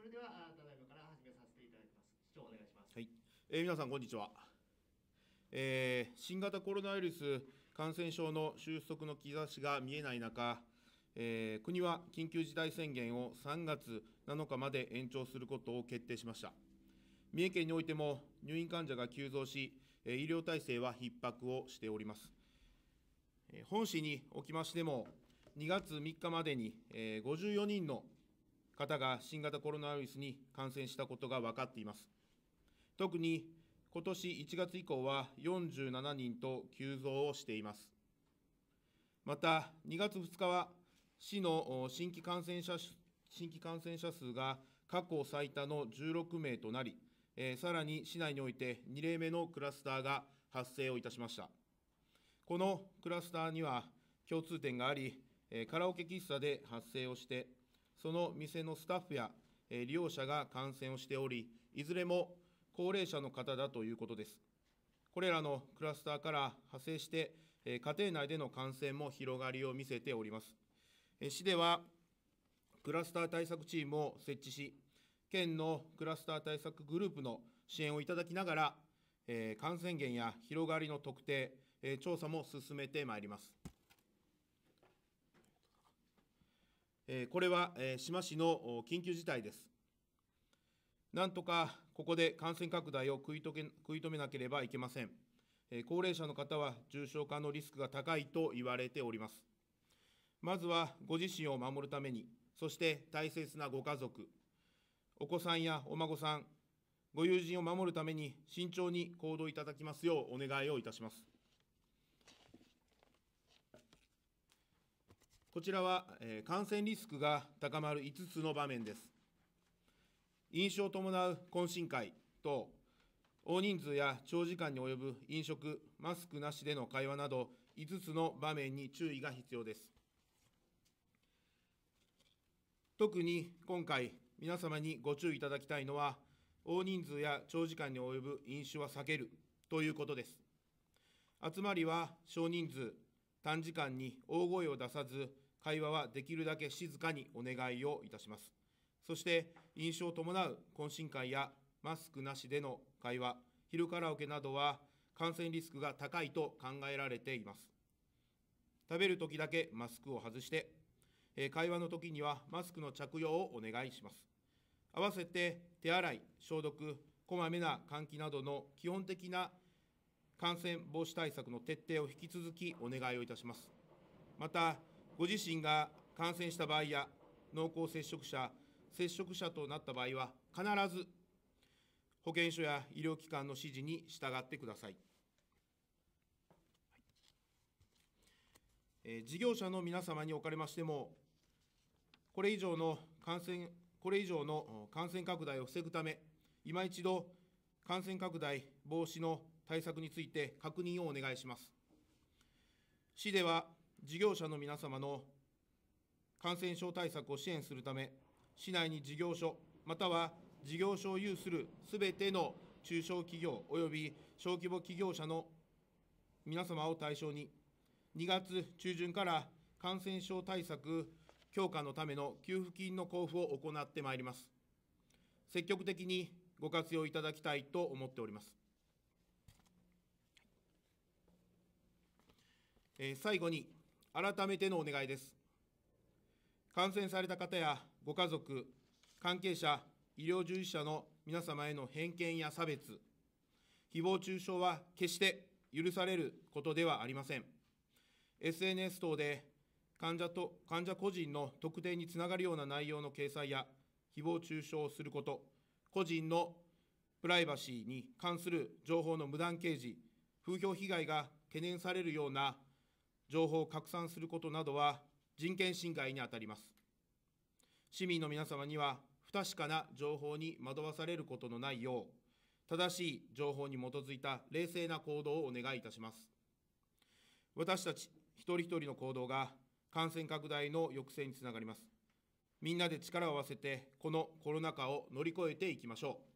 それではただいまから始めさせていただきます市長お願いします、はいえー、皆さんこんにちは、えー、新型コロナウイルス感染症の収束の兆しが見えない中えー、国は緊急事態宣言を3月7日まで延長することを決定しました。三重県においても入院患者が急増し、医療体制は逼迫をしております。本市におきましても、2月3日までに54人の方が新型コロナウイルスに感染したことが分かっています。特に今年1月以降は47人と急増をしています。また、2月2日は市の新規感染者新規感染者数が過去最多の16名となり、えー、さらに市内において2例目のクラスターが発生をいたしました。このクラスターには共通点があり、カラオケ喫茶で発生をして、その店のスタッフやえ利用者が感染をしており、いずれも高齢者の方だということです。これらのクラスターから派生して、え家庭内での感染も広がりを見せております。え市では、クラスター対策チームを設置し、県のクラスター対策グループの支援をいただきながら、え感染源や広がりの特定、え調査も進めてまいります。えこれは、え志摩市の緊急事態です。なんとかここで感染拡大を食いとけ食い止めなければいけません。え高齢者の方は重症化のリスクが高いと言われております。まずはご自身を守るために、そして大切なご家族、お子さんやお孫さん、ご友人を守るために慎重に行動いただきますようお願いをいたします。こちらは、え感染リスクが高まる5つの場面です。飲酒を伴う懇親会等、大人数や長時間に及ぶ飲食、マスクなしでの会話など、5つの場面に注意が必要です。特に今回、皆様にご注意いただきたいのは、大人数や長時間に及ぶ飲酒は避けるということです。集まりは少人数、短時間に大声を出さず、会話はできるだけ静かにお願いをいたします。そして、飲酒を伴う懇親会やマスクなしでの会話、昼カラオケなどは感染リスクが高いと考えられています。食べるときだけマスクを外して、会話のときにはマスクの着用をお願いします。合わせて手洗い、消毒、こまめな換気などの基本的な感染防止対策の徹底を引き続きお願いをいたします。また、ご自身が感染した場合や、濃厚接触者、接触者となった場合は、必ず保健所や医療機関の指示に従ってください。事業者の皆様におかれましても、これ以上の感染これ以上の感染拡大を防ぐため、今一度、感染拡大防止の対策について確認をお願いします。市では事業者の皆様の感染症対策を支援するため、市内に事業所、または事業所を有するすべての中小企業及び小規模企業者の皆様を対象に、2月中旬から感染症対策強化のための給付金の交付を行ってまいります。積極的にご活用いただきたいと思っております。えー、最後に、改めてのお願いです。感染された方やご家族、関係者、医療従事者の皆様への偏見や差別、誹謗中傷は決して許されることではありません。SNS 等で患者と患者個人の特定につながるような内容の掲載や誹謗中傷をすること、個人のプライバシーに関する情報の無断掲示、風評被害が懸念されるような情報を拡散することなどは人権侵害にあたります。市民の皆様には不確かな情報に惑わされることのないよう、正しい情報に基づいた冷静な行動をお願いいたします。私たち一人一人の行動が感染拡大の抑制につながります。みんなで力を合わせてこのコロナ禍を乗り越えていきましょう。